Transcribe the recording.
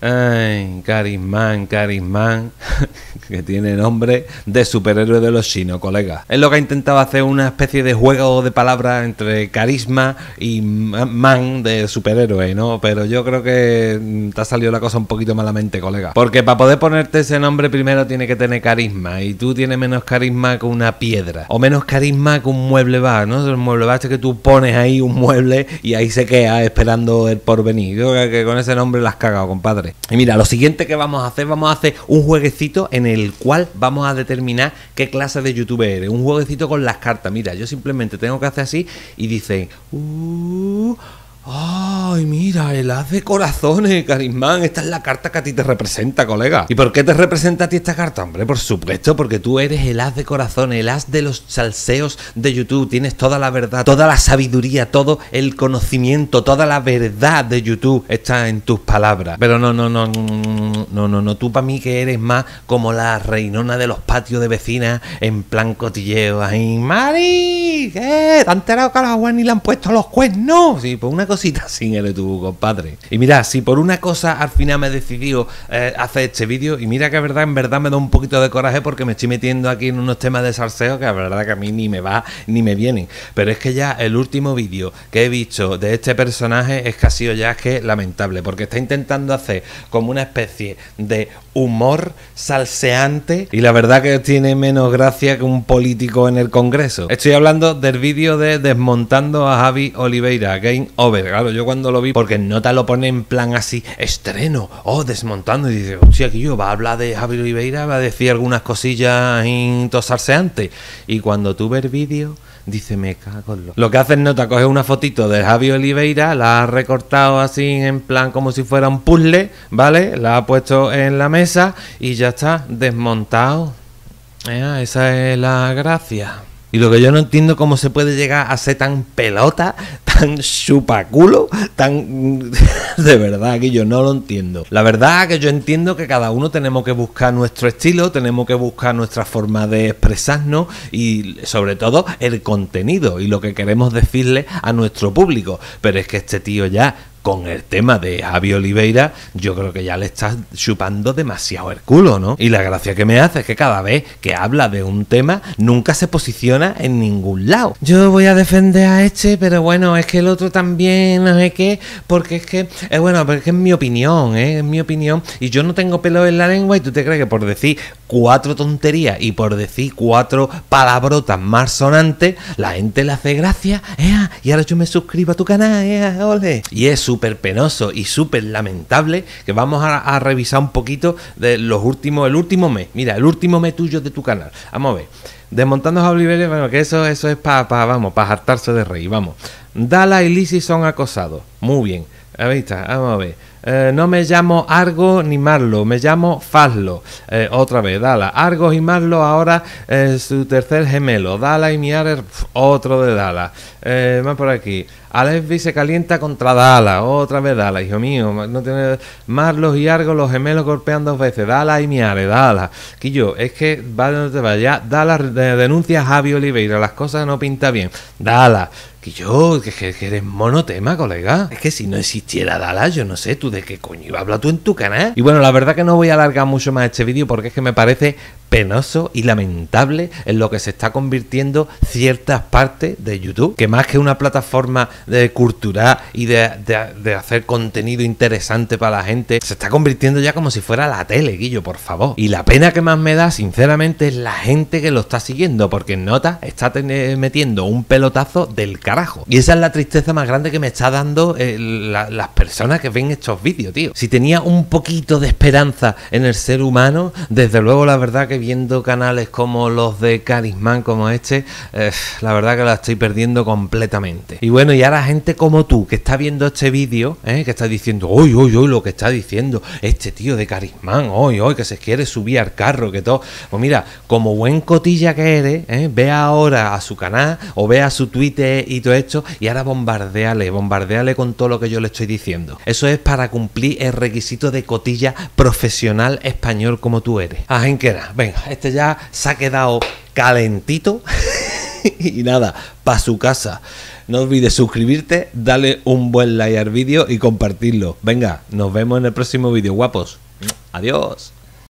Ay, Carismán, Carismán, que tiene nombre de superhéroe de los chinos, colega. Es lo que ha intentado hacer una especie de juego de palabras entre carisma y man de superhéroe, ¿no? Pero yo creo que mm, te ha salido la cosa un poquito malamente, colega. Porque para poder ponerte ese nombre primero tiene que tener carisma y tú tienes menos carisma que una piedra o menos carisma que un mueble bar, ¿no? El mueble bar es este que tú pones ahí un mueble y ahí se queda esperando el porvenir. Yo creo que con ese nombre las has compadre. Y mira, lo siguiente que vamos a hacer, vamos a hacer un jueguecito en el cual vamos a determinar qué clase de youtuber eres. Un jueguecito con las cartas. Mira, yo simplemente tengo que hacer así y dice... Uh, Ay, mira, el haz de corazones, Carismán. Esta es la carta que a ti te representa, colega. ¿Y por qué te representa a ti esta carta? Hombre, por supuesto, porque tú eres el haz de corazones, el haz de los salseos de YouTube. Tienes toda la verdad, toda la sabiduría, todo el conocimiento, toda la verdad de YouTube está en tus palabras. Pero no, no, no, no, no, no. Tú para mí que eres más como la reinona de los patios de vecinas en plan cotilleo. Ahí, Mari, ¿qué? ¿Te han enterado que a la ni le han puesto los cuernos? Sí, pues una cosa cositas sin el tu compadre. Y mira, si por una cosa al final me he decidido eh, hacer este vídeo, y mira que verdad, en verdad me da un poquito de coraje porque me estoy metiendo aquí en unos temas de salseo que la verdad que a mí ni me va ni me vienen. Pero es que ya el último vídeo que he visto de este personaje es casi ya que lamentable, porque está intentando hacer como una especie de humor salseante y la verdad que tiene menos gracia que un político en el Congreso. Estoy hablando del vídeo de Desmontando a Javi Oliveira, Game Over, claro, yo cuando lo vi, porque nota lo pone en plan así, estreno, o oh, desmontando. Y dice, hostia, que yo va a hablar de Javi Oliveira, va a decir algunas cosillas tosarse antes. Y cuando tú ves el vídeo, dice, me cago en lo. Lo que hace nota, coge una fotito de Javier Oliveira, la ha recortado así en plan como si fuera un puzzle, ¿vale? La ha puesto en la mesa y ya está, desmontado. esa es la gracia. Y lo que yo no entiendo cómo se puede llegar a ser tan pelota, tan chupaculo, tan... de verdad que yo no lo entiendo. La verdad que yo entiendo que cada uno tenemos que buscar nuestro estilo, tenemos que buscar nuestra forma de expresarnos y sobre todo el contenido y lo que queremos decirle a nuestro público. Pero es que este tío ya con el tema de Javi Oliveira, yo creo que ya le estás chupando demasiado el culo, ¿no? Y la gracia que me hace es que cada vez que habla de un tema, nunca se posiciona en ningún lado. Yo voy a defender a este, pero bueno, es que el otro también, no sé qué, porque es que, eh, bueno, porque es mi opinión, ¿eh? es mi opinión, y yo no tengo pelo en la lengua, y tú te crees que por decir cuatro tonterías y por decir cuatro palabrotas más sonantes, la gente le hace gracia, eh, y ahora yo me suscribo a tu canal, ole. Y es su súper penoso y súper lamentable que vamos a, revisar un poquito de los últimos, el último mes. Mira, el último mes tuyo de tu canal. Vamos a ver. Desmontando a Oliverio, bueno, que eso, eso es para, vamos, para hartarse de rey, vamos. Dala y Lizzie son acosados. Muy bien. Ahí está, vamos a ver. Eh, no me llamo Argo ni Marlo, me llamo Fazlo. Eh, otra vez, Dala. Argo y Marlo ahora eh, su tercer gemelo. Dala y Miare, otro de Dala. más por aquí. Alesbi se calienta contra Dala. Otra vez Dala, hijo mío. No tiene... Marlos y Argo, los gemelos golpean dos veces. Dala y Miare, Dala. Quillo, es que vale, no te vaya. Dala denuncia a Javi Oliveira. Las cosas no pinta bien. Dala. Que yo, que, eres monotema, colega. Es que si no existiera Dala, yo no sé tú de qué coño iba a hablar tú en tu canal. Y bueno, la verdad que no voy a alargar mucho más este vídeo porque es que me parece penoso y lamentable en lo que se está convirtiendo ciertas partes de YouTube, que más que una plataforma de cultura y de, hacer contenido interesante para la gente, se está convirtiendo ya como si fuera la tele, Guillo, por favor. Y la pena que más me da, sinceramente, es la gente que lo está siguiendo, porque nota está metiendo un pelotazo del carajo. Y esa es la tristeza más grande que me está dando eh, las personas que ven estos vídeos, tío. Si tenía un poquito de esperanza en el ser humano, desde luego la verdad que viendo canales como los de Carismán, como este, eh, la verdad que la estoy perdiendo completamente. Y bueno, y ahora gente como tú que está viendo este vídeo, eh, que está diciendo, uy, uy, uy, lo que está diciendo este tío de Carismán, uy, uy, que se quiere subir al carro, que todo. Pues mira, como buen cotilla que eres, ve ahora a su canal o ve a su Twitter y hecho y ahora bombardeale, bombardeale con todo lo que yo le estoy diciendo. Eso es para cumplir el requisito de cotilla profesional español como tú eres. Ah, en qué era. Venga, este ya se ha quedado calentito. y nada, para su casa. No olvides suscribirte, darle un buen like al vídeo y compartirlo. Venga, nos vemos en el próximo vídeo, guapos. Adiós.